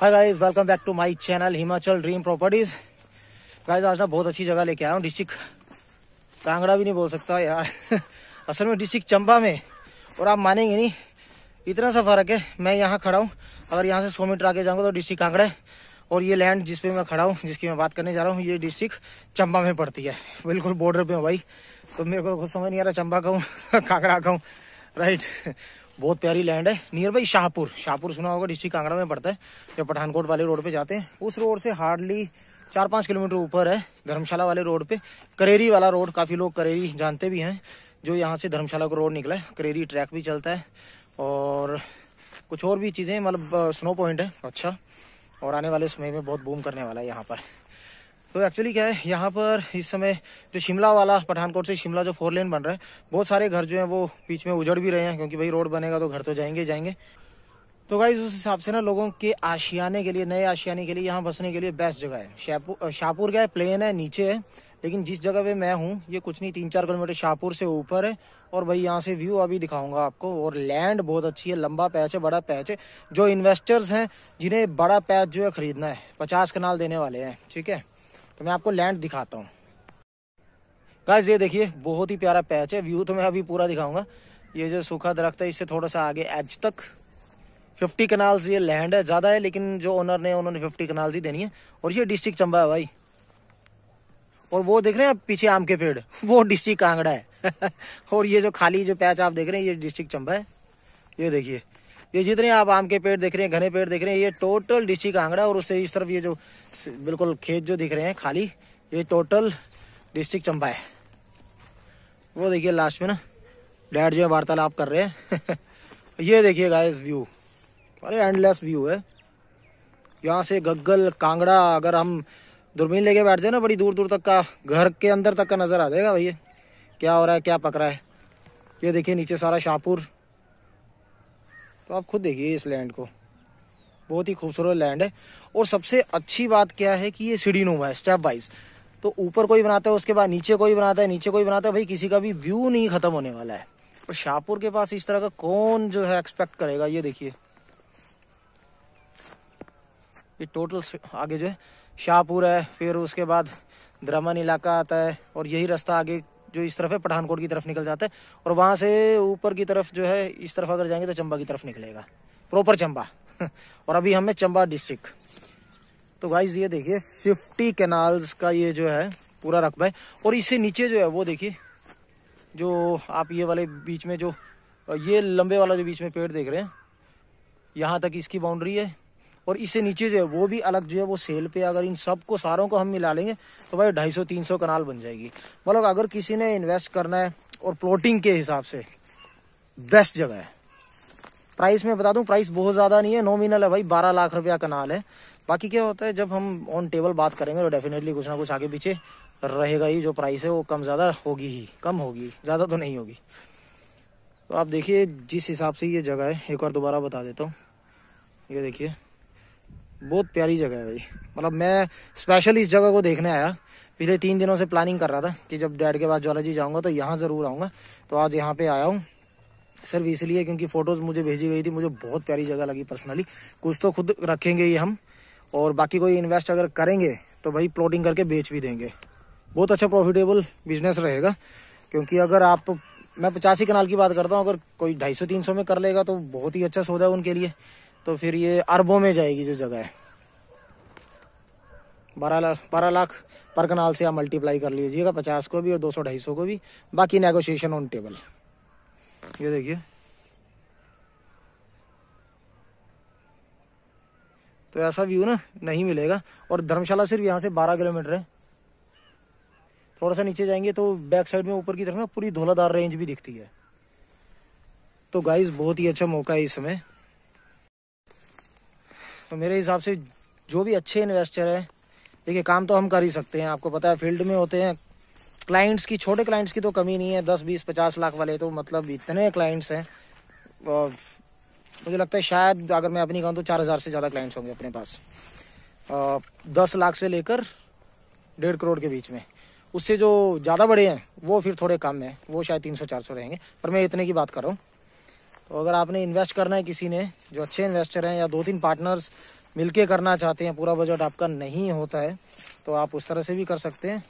hi guys welcome back to my channel Himachal dream properties guys आज ना बहुत अच्छी जगह लेके आया हूँ डिस्ट्रिक्ट कांगड़ा भी नहीं बोल सकता यार असल में डिस्ट्रिक्ट चंबा में और आप मानेंगे नहीं इतना सा फर्क है मैं यहाँ खड़ा हूँ अगर यहाँ से सौ मीटर आगे जाऊँगा तो डिस्ट्रिक्ट कांगड़ा है और ये लैंड जिसपे मैं खड़ा हूँ जिसकी मैं बात करने जा रहा हूँ ये डिस्ट्रिक्ट चंबा में पड़ती है बिल्कुल बॉर्डर पे हूँ भाई तो मेरे को समझ नहीं आ रहा चंबा का हूँ कांगड़ा का हूँ राइट बहुत प्यारी लैंड है नियर बाई शाहपुर शाहपुर सुना होगा डिस्ट्रिक्ट कांगड़ा में पड़ता है जब पठानकोट वाले रोड पे जाते हैं उस रोड से हार्डली चार पांच किलोमीटर ऊपर है धर्मशाला वाले रोड पे करेरी वाला रोड काफ़ी लोग करेरी जानते भी हैं जो यहाँ से धर्मशाला का रोड निकला है करेरी ट्रैक भी चलता है और कुछ और भी चीज़ें मतलब स्नो पॉइंट है अच्छा और आने वाले समय में बहुत बूम करने वाला है यहाँ पर तो एक्चुअली क्या है यहाँ पर इस समय जो शिमला वाला पठानकोट से शिमला जो फोर लेन बन रहा है बहुत सारे घर जो है वो बीच में उजड़ भी रहे हैं क्योंकि भाई रोड बनेगा तो घर तो जाएंगे जाएंगे तो भाई उस हिसाब से ना लोगों के आशियाने के लिए नए आशियाने के लिए यहाँ बसने के लिए बेस्ट जगह है शाहपुर क्या है प्लेन है नीचे है लेकिन जिस जगह पे मैं हूँ ये कुछ नहीं तीन चार किलोमीटर शाहपुर से ऊपर है और भाई यहाँ से व्यू अभी दिखाऊंगा आपको और लैंड बहुत अच्छी है लंबा पैच है बड़ा पैच है जो इन्वेस्टर्स हैं जिन्हें बड़ा पैच जो है खरीदना है पचास कनाल देने वाले हैं ठीक है तो मैं आपको लैंड दिखाता हूँ गाइस ये देखिए बहुत ही प्यारा पैच है व्यू तो मैं अभी पूरा दिखाऊंगा ये जो सूखा दरख्त है इससे थोड़ा सा आगे एज तक फिफ्टी कनाल्स ये लैंड है ज़्यादा है लेकिन जो ओनर ने उन्होंने फिफ्टी कनाल्स ही देनी है और ये डिस्ट्रिक्ट चंबा है भाई और वो देख रहे हैं पीछे आम के पेड़ वो डिस्ट्रिक्ट कांगड़ा है और ये जो खाली जो पैच आप देख रहे हैं ये डिस्ट्रिक्ट चंबा है ये देखिए ये जितने आप आम के पेड़ देख रहे हैं घने पेड़ देख रहे हैं ये टोटल डीसी का आंगड़ा और उससे इस तरफ ये जो बिल्कुल खेत जो दिख रहे हैं खाली ये टोटल डिस्ट्रिक्ट चंपा है वो देखिए लास्ट में ना डैड जो है वार्तालाप कर रहे हैं ये देखिए गाइस व्यू अरे एंडलेस व्यू है यहाँ से गग्गल कांगड़ा अगर हम दूरबीन लेके बैठ जाए ना बड़ी दूर दूर तक का घर के अंदर तक का नज़र आ जाएगा भैया क्या हो रहा है क्या पक रहा है ये देखिए नीचे सारा शाहपुर तो आप खुद देखिए इस लैंड को बहुत ही खूबसूरत लैंड है और सबसे अच्छी बात क्या है कि ये सीढ़ी नुमा है स्टेप वाइज तो ऊपर कोई बनाता है उसके बाद नीचे कोई बनाता है नीचे कोई बनाता है भाई किसी का भी व्यू नहीं खत्म होने वाला है और शाहपुर के पास इस तरह का कौन जो है एक्सपेक्ट करेगा ये देखिए ये टोटल आगे जो है शाहपुर है फिर उसके बाद द्रमन इलाका आता है और यही रास्ता आगे जो इस तरफ है पठानकोट की तरफ निकल जाता है और वहाँ से ऊपर की तरफ जो है इस तरफ अगर जाएंगे तो चंबा की तरफ निकलेगा प्रॉपर चंबा और अभी हमें चंबा डिस्ट्रिक्ट तो गाइज ये देखिए फिफ्टी कैनाल्स का ये जो है पूरा रकबा है और इससे नीचे जो है वो देखिए जो आप ये वाले बीच में जो ये लंबे वाला जो बीच में पेड़ देख रहे हैं यहाँ तक इसकी बाउंड्री है और इससे नीचे जो है वो भी अलग जो है वो सेल पे अगर इन सबको सारों को हम मिला लेंगे तो भाई ढाई सौ तीन सौ कनाल बन जाएगी मतलब अगर किसी ने इन्वेस्ट करना है और प्लॉटिंग के हिसाब से बेस्ट जगह है प्राइस में बता दूं प्राइस बहुत ज्यादा नहीं है नॉमिनल है भाई बारह लाख रुपया कनाल है बाकी क्या होता है जब हम ऑन टेबल बात करेंगे तो डेफिनेटली कुछ ना कुछ आगे पीछे रहेगा ही जो प्राइस है वो कम ज़्यादा होगी ही कम होगी ज़्यादा तो नहीं होगी तो आप देखिए जिस हिसाब से ये जगह है एक बार दोबारा बता देता हूँ ये देखिए बहुत प्यारी जगह है भाई मतलब मैं स्पेशल इस जगह को देखने आया पिछले तीन दिनों से प्लानिंग कर रहा था कि जब डैड के बाद ज्वालाजी जाऊंगा जाऊँगा तो यहाँ ज़रूर आऊँगा तो आज यहाँ पे आया हूँ सिर्फ इसलिए क्योंकि फ़ोटोज़ मुझे भेजी गई थी मुझे बहुत प्यारी जगह लगी पर्सनली कुछ तो खुद रखेंगे ही हम और बाकी कोई इन्वेस्ट अगर करेंगे तो भाई प्लॉटिंग करके बेच भी देंगे बहुत अच्छा प्रॉफिटेबल बिजनेस रहेगा क्योंकि अगर आप मैं पचासी कनाल की बात करता हूँ अगर कोई ढाई सौ तीन सौ में कर लेगा तो बहुत ही अच्छा सौदा है उनके लिए तो फिर ये अरबों में जाएगी जो जगह है बारह लाख बारह लाख पर कनाल से आप मल्टीप्लाई कर लीजिएगा पचास को भी और दो सौ ढाई सौ को भी बाकी नेगोशिएशन ऑन टेबल ये देखिए तो ऐसा व्यू ना नहीं मिलेगा और धर्मशाला सिर्फ यहाँ से बारह किलोमीटर है थोड़ा सा नीचे जाएंगे तो बैक साइड में ऊपर की तरफ ना पूरी धोलाधार रेंज भी दिखती है तो गाइस बहुत ही अच्छा मौका है इस समय तो मेरे हिसाब से जो भी अच्छे इन्वेस्टर है देखिए काम तो हम कर ही सकते हैं आपको पता है फील्ड में होते हैं क्लाइंट्स की छोटे क्लाइंट्स की तो कमी नहीं है दस बीस पचास लाख वाले तो मतलब इतने क्लाइंट्स हैं और मुझे लगता है शायद अगर मैं अपनी कहूँ तो चार हज़ार से ज़्यादा क्लाइंट्स होंगे अपने पास आ, दस लाख से लेकर डेढ़ करोड़ के बीच में उससे जो ज़्यादा बड़े हैं वो फिर थोड़े कम हैं वो शायद तीन सौ चार सौ रहेंगे पर मैं इतने की बात कर रहा हूँ तो अगर आपने इन्वेस्ट करना है किसी ने जो अच्छे इन्वेस्टर हैं या दो तीन पार्टनर्स मिलके करना चाहते हैं पूरा बजट आपका नहीं होता है तो आप उस तरह से भी कर सकते हैं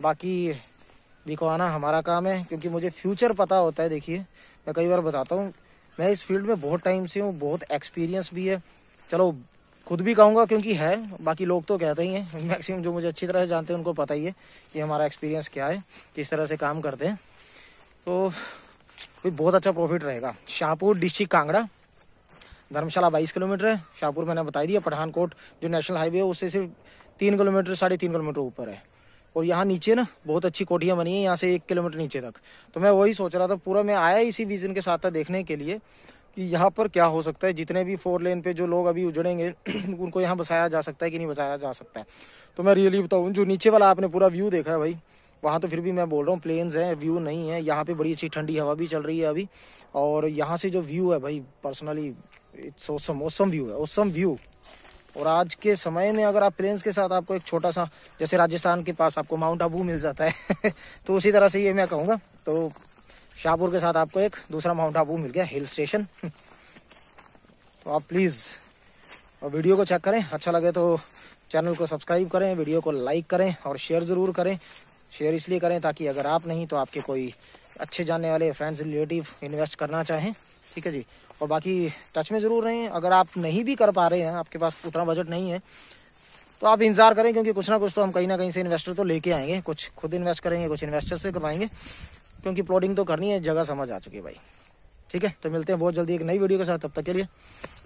बाकी बिकवाना हमारा काम है क्योंकि मुझे फ्यूचर पता होता है देखिए मैं कई बार बताता हूँ मैं इस फील्ड में बहुत टाइम से हूँ बहुत एक्सपीरियंस भी है चलो खुद भी कहूँगा क्योंकि है बाकी लोग तो कहते ही हैं मैक्सिमम जो मुझे अच्छी तरह से जानते हैं उनको पता ही है कि हमारा एक्सपीरियंस क्या है किस तरह से काम करते हैं तो भी बहुत अच्छा प्रॉफिट रहेगा शाहपुर डिस्ट्रिक्ट कांगड़ा धर्मशाला बाईस किलोमीटर है शाहपुर मैंने बताई दिया पठानकोट जो नेशनल हाईवे है उससे सिर्फ तीन किलोमीटर साढ़े तीन किलोमीटर ऊपर है और यहाँ नीचे ना बहुत अच्छी कोठियाँ बनी है यहाँ से एक किलोमीटर नीचे तक तो मैं वही सोच रहा था पूरा मैं आया इसी विजन के साथ था देखने के लिए कि यहाँ पर क्या हो सकता है जितने भी फोर लेन पे जो लोग अभी उजड़ेंगे उनको यहाँ बसाया जा सकता है कि नहीं बसाया जा सकता है तो मैं रियली बताऊँ जो नीचे वाला आपने पूरा व्यू देखा है भाई वहाँ तो फिर भी मैं बोल रहा हूँ प्लेन्स हैं व्यू नहीं है यहाँ पे बड़ी अच्छी ठंडी हवा भी चल रही है अभी और यहाँ से जो व्यू है भाई personally it's awesome awesome view है ओसम व्यू और आज के समय में अगर आप प्लेन्स के साथ आपको एक छोटा सा जैसे राजस्थान के पास आपको माउंट आबू मिल जाता है तो उसी तरह से ये मैं कहूँगा तो शाहपुर के साथ आपको एक दूसरा माउंट आबू मिल गया हिल स्टेशन तो आप प्लीज़ वीडियो को चेक करें अच्छा लगे तो चैनल को सब्सक्राइब करें वीडियो को लाइक करें और शेयर ज़रूर करें शेयर इसलिए करें ताकि अगर आप नहीं तो आपके कोई अच्छे जानने वाले फ्रेंड्स रिलेटिव इन्वेस्ट करना चाहें ठीक है जी और बाकी टच में ज़रूर रहें अगर आप नहीं भी कर पा रहे हैं आपके पास उतना बजट नहीं है तो आप इंतजार करें क्योंकि कुछ ना कुछ तो हम कहीं ना कहीं से इन्वेस्टर तो लेके आएंगे कुछ खुद इन्वेस्ट करेंगे कुछ इन्वेस्टर से करवाएंगे क्योंकि प्लॉटिंग तो करनी है जगह समझ आ चुकी है भाई ठीक है तो मिलते हैं बहुत जल्दी एक नई वीडियो के साथ तब तक के लिए